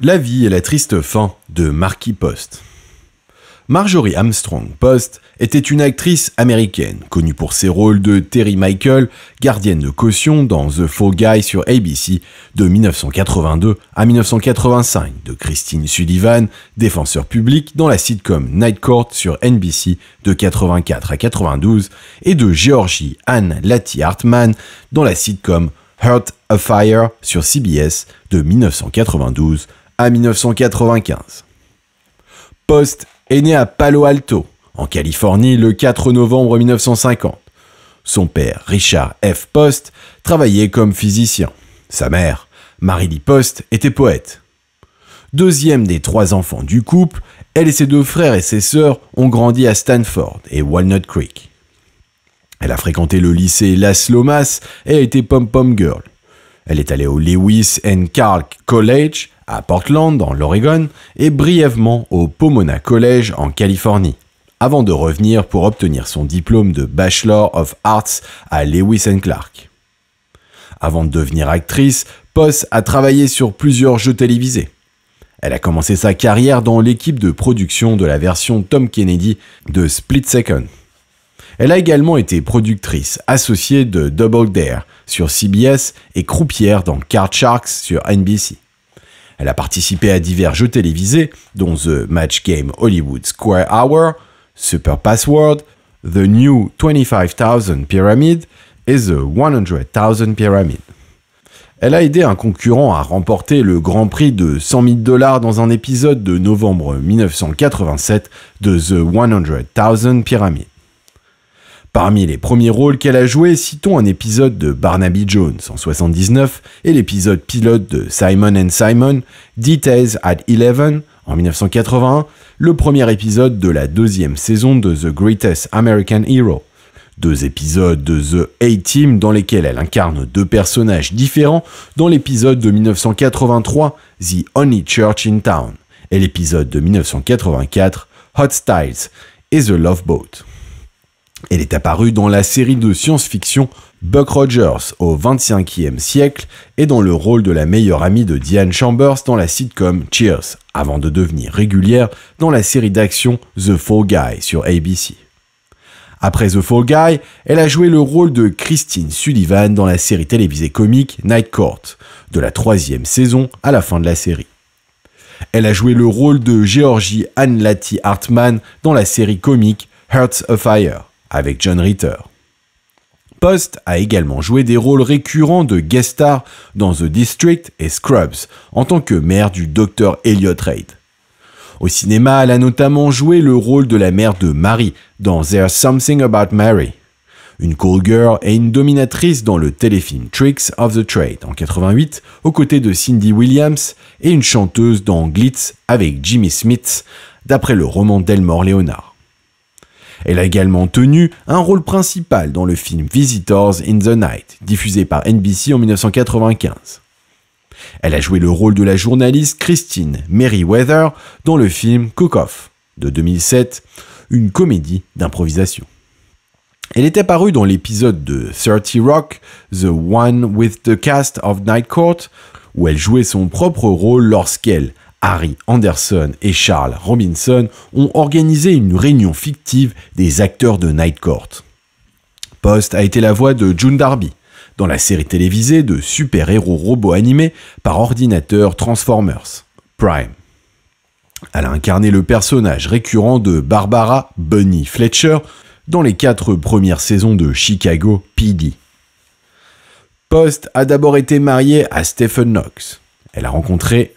La vie et la triste fin de Marquis Post. Marjorie Armstrong Post était une actrice américaine, connue pour ses rôles de Terry Michael, gardienne de caution dans The Faux Guy sur ABC de 1982 à 1985, de Christine Sullivan, défenseur public dans la sitcom Night Court sur NBC de 84 à 92, et de Georgie Anne Latty Hartman dans la sitcom Heart of Fire sur CBS de 1992 à 1995. Post est né à Palo Alto, en Californie, le 4 novembre 1950. Son père, Richard F. Post, travaillait comme physicien. Sa mère, marie Lee Post, était poète. Deuxième des trois enfants du couple, elle et ses deux frères et ses sœurs ont grandi à Stanford et Walnut Creek. Elle a fréquenté le lycée Las Lomas et a été pom-pom girl. Elle est allée au Lewis and Clark College à Portland, dans l'Oregon, et brièvement au Pomona College en Californie, avant de revenir pour obtenir son diplôme de Bachelor of Arts à Lewis and Clark. Avant de devenir actrice, Poss a travaillé sur plusieurs jeux télévisés. Elle a commencé sa carrière dans l'équipe de production de la version Tom Kennedy de Split Second. Elle a également été productrice associée de Double Dare, sur CBS et croupière dans Card Sharks sur NBC. Elle a participé à divers jeux télévisés, dont The Match Game Hollywood Square Hour, Super Password, The New 25,000 Pyramid et The 100,000 Pyramid. Elle a aidé un concurrent à remporter le grand prix de 100 000 dollars dans un épisode de novembre 1987 de The 100,000 Pyramid. Parmi les premiers rôles qu'elle a joués, citons un épisode de Barnaby Jones en 1979 et l'épisode pilote de Simon and Simon, Details at 11 en 1981, le premier épisode de la deuxième saison de The Greatest American Hero. Deux épisodes de The A-Team dans lesquels elle incarne deux personnages différents dans l'épisode de 1983, The Only Church in Town, et l'épisode de 1984, Hot Styles et The Love Boat. Elle est apparue dans la série de science-fiction Buck Rogers au 25e siècle et dans le rôle de la meilleure amie de Diane Chambers dans la sitcom Cheers, avant de devenir régulière dans la série d'action The Fall Guy sur ABC. Après The Fall Guy, elle a joué le rôle de Christine Sullivan dans la série télévisée comique Night Court, de la troisième saison à la fin de la série. Elle a joué le rôle de Georgie Anne Hartman dans la série comique Hearts of Fire avec John Ritter. Post a également joué des rôles récurrents de guest star dans The District et Scrubs en tant que mère du docteur Elliot Reid. Au cinéma, elle a notamment joué le rôle de la mère de Mary dans There's Something About Mary, une cool girl et une dominatrice dans le téléfilm Tricks of the Trade en 88, aux côtés de Cindy Williams et une chanteuse dans Glitz avec Jimmy Smith, d'après le roman d'Elmore Leonard. Elle a également tenu un rôle principal dans le film Visitors in the Night, diffusé par NBC en 1995. Elle a joué le rôle de la journaliste Christine Merriweather dans le film Cook-Off de 2007, une comédie d'improvisation. Elle est apparue dans l'épisode de 30 Rock, The One with the Cast of Night Court, où elle jouait son propre rôle lorsqu'elle Harry Anderson et Charles Robinson ont organisé une réunion fictive des acteurs de Night Court. Post a été la voix de June Darby dans la série télévisée de super-héros robots animés par ordinateur Transformers, Prime. Elle a incarné le personnage récurrent de Barbara Bunny Fletcher dans les quatre premières saisons de Chicago PD. Post a d'abord été mariée à Stephen Knox. Elle a rencontré